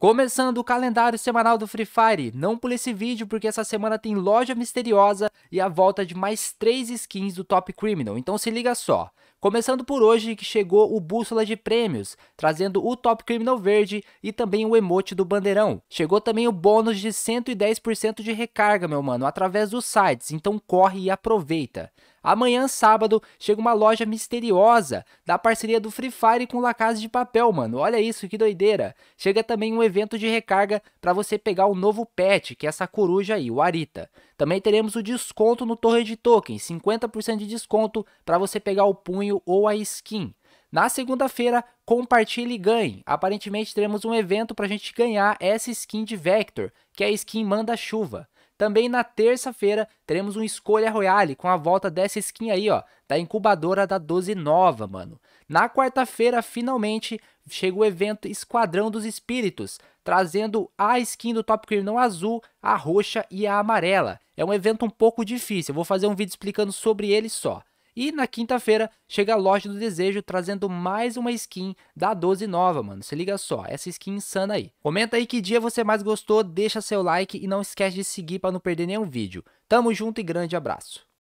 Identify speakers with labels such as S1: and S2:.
S1: Começando o calendário semanal do Free Fire, não pule esse vídeo porque essa semana tem loja misteriosa e a volta de mais 3 skins do Top Criminal, então se liga só. Começando por hoje que chegou o Bússola de Prêmios, trazendo o Top Criminal Verde e também o emote do Bandeirão. Chegou também o bônus de 110% de recarga, meu mano, através dos sites, então corre e aproveita. Amanhã, sábado, chega uma loja misteriosa da parceria do Free Fire com La de Papel, mano. Olha isso, que doideira. Chega também um evento de recarga para você pegar o um novo pet, que é essa coruja aí, o Arita. Também teremos o desconto no Torre de Token, 50% de desconto para você pegar o punho ou a skin. Na segunda-feira, compartilhe e ganhe. Aparentemente teremos um evento para a gente ganhar essa skin de Vector, que é a skin Manda Chuva. Também na terça-feira teremos um Escolha Royale com a volta dessa skin aí, ó, da incubadora da 12 Nova, mano. Na quarta-feira, finalmente, chega o evento Esquadrão dos Espíritos, trazendo a skin do Top Criminal azul, a roxa e a amarela. É um evento um pouco difícil, eu vou fazer um vídeo explicando sobre ele só. E na quinta-feira chega a loja do desejo trazendo mais uma skin da 12 nova, mano. Se liga só, essa skin insana aí. Comenta aí que dia você mais gostou, deixa seu like e não esquece de seguir para não perder nenhum vídeo. Tamo junto e grande abraço.